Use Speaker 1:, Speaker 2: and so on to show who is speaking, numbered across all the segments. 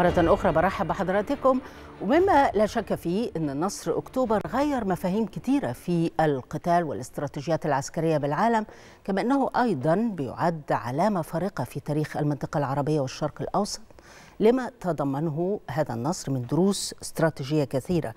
Speaker 1: مرة أخرى برحب بحضراتكم ومما لا شك فيه أن نصر أكتوبر غير مفاهيم كثيرة في القتال والاستراتيجيات العسكرية بالعالم كما أنه أيضا بيعد علامة فارقة في تاريخ المنطقة العربية والشرق الأوسط لما تضمنه هذا النصر من دروس استراتيجية كثيرة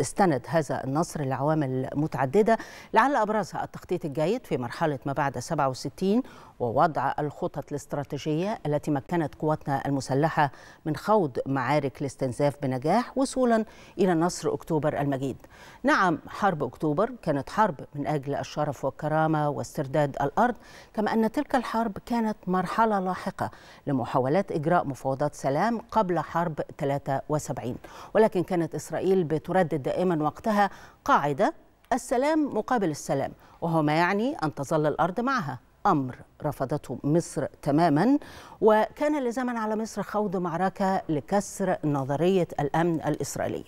Speaker 1: استند هذا النصر لعوامل متعددة لعل أبرزها التخطيط الجيد في مرحلة ما بعد 67 ووضع الخطط الاستراتيجية التي مكنت قواتنا المسلحة من خوض معارك الاستنزاف بنجاح وصولا إلى نصر أكتوبر المجيد نعم حرب أكتوبر كانت حرب من أجل الشرف والكرامة واسترداد الأرض كما أن تلك الحرب كانت مرحلة لاحقة لمحاولات إجراء مفاوضات سلام السلام قبل حرب 73 ولكن كانت إسرائيل بتردد دائما وقتها قاعدة السلام مقابل السلام وهو ما يعني أن تظل الأرض معها امر رفضته مصر تماما وكان لزمن على مصر خوض معركه لكسر نظريه الامن الاسرائيليه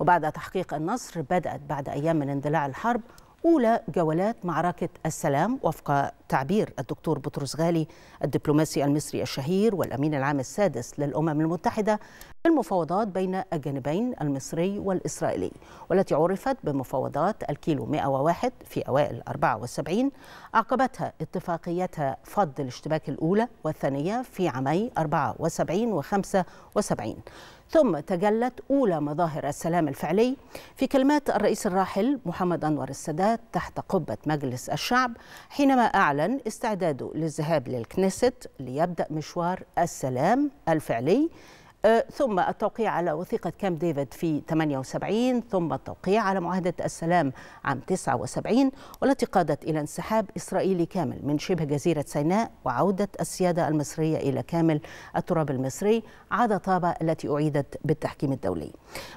Speaker 1: وبعد تحقيق النصر بدات بعد ايام من اندلاع الحرب أولى جولات معركة السلام وفق تعبير الدكتور بطرس غالي الدبلوماسي المصري الشهير والأمين العام السادس للأمم المتحدة المفاوضات بين الجانبين المصري والإسرائيلي والتي عرفت بمفاوضات الكيلو 101 في أوائل 74 أعقبتها اتفاقيتها فض الاشتباك الأولى والثانية في عامي 74 و 75 ثم تجلت أولى مظاهر السلام الفعلي في كلمات الرئيس الراحل محمد أنور السادات تحت قبة مجلس الشعب حينما أعلن استعداده للذهاب للكنيست ليبدأ مشوار السلام الفعلي أه، ثم التوقيع على وثيقة كامب ديفيد في 78 ثم التوقيع على معاهدة السلام عام 79 والتي قادت إلى انسحاب إسرائيلي كامل من شبه جزيرة سيناء وعودة السيادة المصرية إلى كامل التراب المصري عاد طابة التي أعيدت بالتحكيم الدولي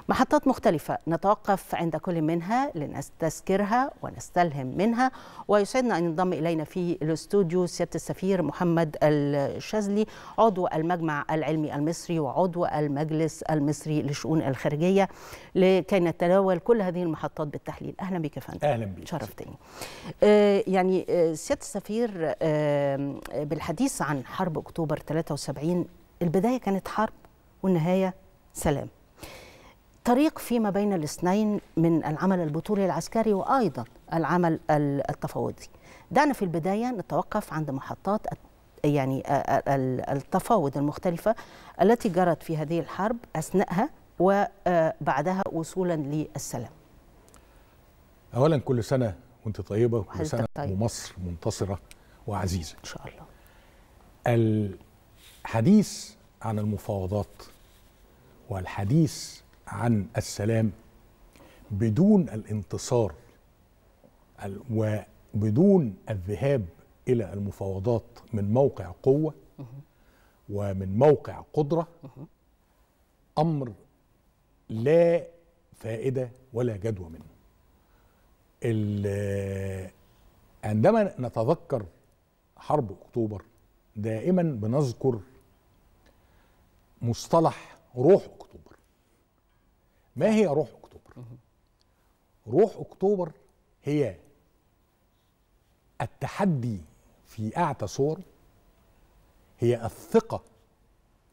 Speaker 1: محطات مختلفة نتوقف عند كل منها لنستذكرها ونستلهم منها ويسعدنا أن ينضم إلينا في الاستوديو سيادة السفير محمد الشاذلي عضو المجمع العلمي المصري وعضو عضو المجلس المصري لشؤون الخارجيه لكي نتناول كل هذه المحطات بالتحليل اهلا بك يا فندم اهلا بك شرفتني آه، يعني آه، سياده السفير آه، بالحديث عن حرب اكتوبر 73 البدايه كانت حرب والنهايه سلام طريق فيما بين الاثنين من العمل البطولي العسكري وايضا العمل التفاوضي دعنا في البدايه نتوقف عند محطات يعني التفاوض المختلفة التي جرت في هذه الحرب أثناءها وبعدها آه، وصولا للسلام
Speaker 2: أولا كل سنة وانت طيبة وكل سنة طيب. ومصر منتصرة وعزيزة إن شاء الله الحديث عن المفاوضات والحديث عن السلام بدون الانتصار وبدون الذهاب الى المفاوضات من موقع قوه ومن موقع قدره امر لا فائده ولا جدوى منه عندما نتذكر حرب اكتوبر دائما بنذكر مصطلح روح اكتوبر ما هي روح اكتوبر روح اكتوبر هي التحدي في أعتى صوره هي الثقة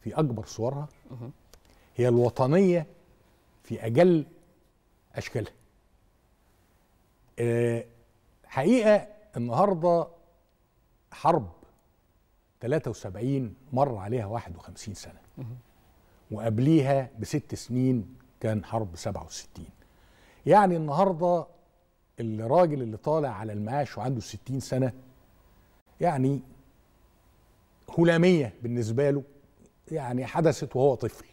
Speaker 2: في أكبر صورها هي الوطنية في أجل أشكالها آه، حقيقة النهاردة حرب 73 مر عليها 51 سنة وقبليها بست سنين كان حرب 67 يعني النهاردة الراجل اللي طالع على المعاش وعنده 60 سنة يعني هلاميه بالنسبه له يعني حدثت وهو طفل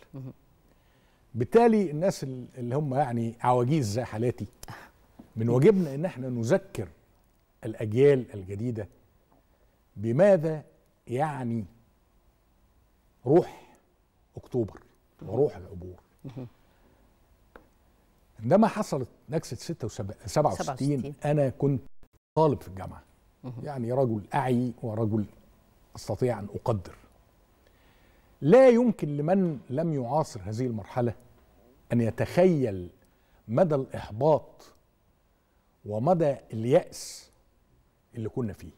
Speaker 2: بالتالي الناس اللي هم يعني عواجيز زي حالاتي من واجبنا ان احنا نذكر الاجيال الجديده بماذا يعني روح اكتوبر وروح العبور عندما حصلت نكسه 67 انا كنت طالب في الجامعه يعني رجل أعي ورجل أستطيع أن أقدر لا يمكن لمن لم يعاصر هذه المرحلة أن يتخيل مدى الإحباط ومدى اليأس اللي كنا فيه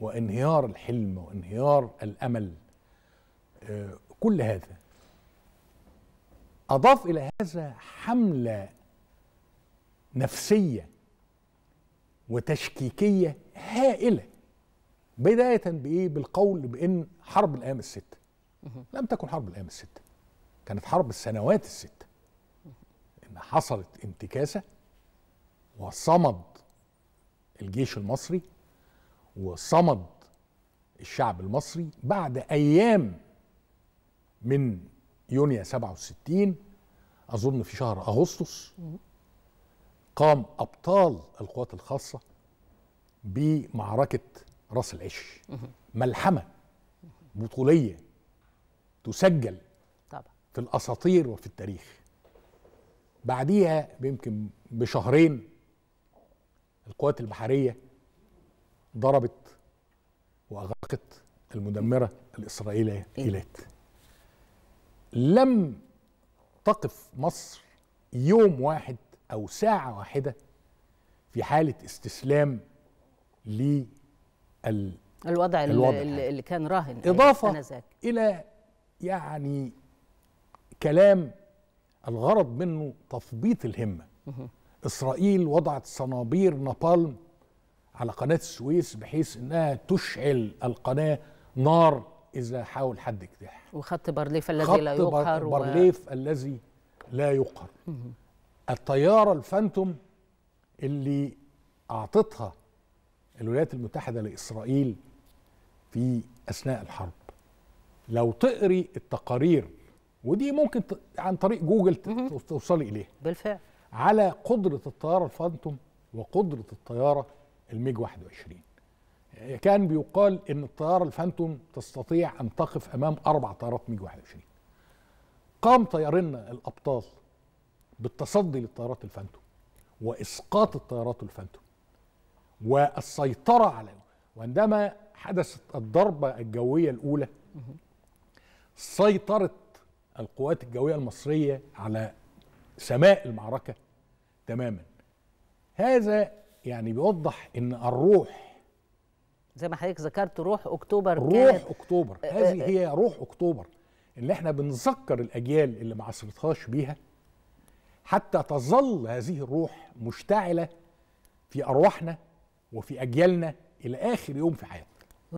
Speaker 2: وانهيار الحلم وانهيار الأمل آه، كل هذا أضاف إلى هذا حملة نفسية وتشكيكيه هائله بدايه بايه بالقول بان حرب الايام الست لم تكن حرب الايام الست كانت حرب السنوات الست ان حصلت انتكاسه وصمد الجيش المصري وصمد الشعب المصري بعد ايام من يونيو 67 اظن في شهر اغسطس قام ابطال القوات الخاصه بمعركه راس العش ملحمه بطوليه تسجل طبعا. في الاساطير وفي التاريخ بعديها يمكن بشهرين القوات البحريه ضربت واغرقت المدمره الاسرائيليه إيه. ايلات لم تقف مصر يوم واحد أو ساعة واحدة في حالة استسلام للوضع الوضع, الوضع اللي,
Speaker 1: اللي كان راهن إضافة إلى يعني
Speaker 2: كلام الغرض منه تثبيط الهمة إسرائيل وضعت صنابير نابالم على قناة السويس بحيث إنها تشعل القناة نار إذا حاول حد اجتاحها
Speaker 1: وخط بارليف الذي لا يقهر خط بارليف
Speaker 2: و... الذي لا يقهر الطيارة الفانتوم اللي أعطتها الولايات المتحدة لإسرائيل في أثناء الحرب لو تقري التقارير ودي ممكن عن طريق جوجل توصلي إليها بالفعل على قدرة الطيارة الفانتوم وقدرة الطيارة الميج 21 كان بيقال ان الطياره الفانتوم تستطيع ان تقف امام اربع طيارات ميج 21 قام طيارنا الابطال بالتصدي للطيارات الفانتوم واسقاط الطيارات الفانتوم والسيطره عليهم وعندما حدثت الضربه الجويه الاولى سيطرت القوات الجويه المصريه على سماء المعركه تماما هذا يعني بيوضح ان الروح
Speaker 1: زي ما حضرتك ذكرت روح اكتوبر روح كانت
Speaker 2: اكتوبر آه، هذه آه، هي روح اكتوبر اللي احنا بنذكر الاجيال اللي ما عصرتهاش بيها حتى تظل هذه الروح مشتعله في ارواحنا وفي اجيالنا الى اخر يوم في حياتنا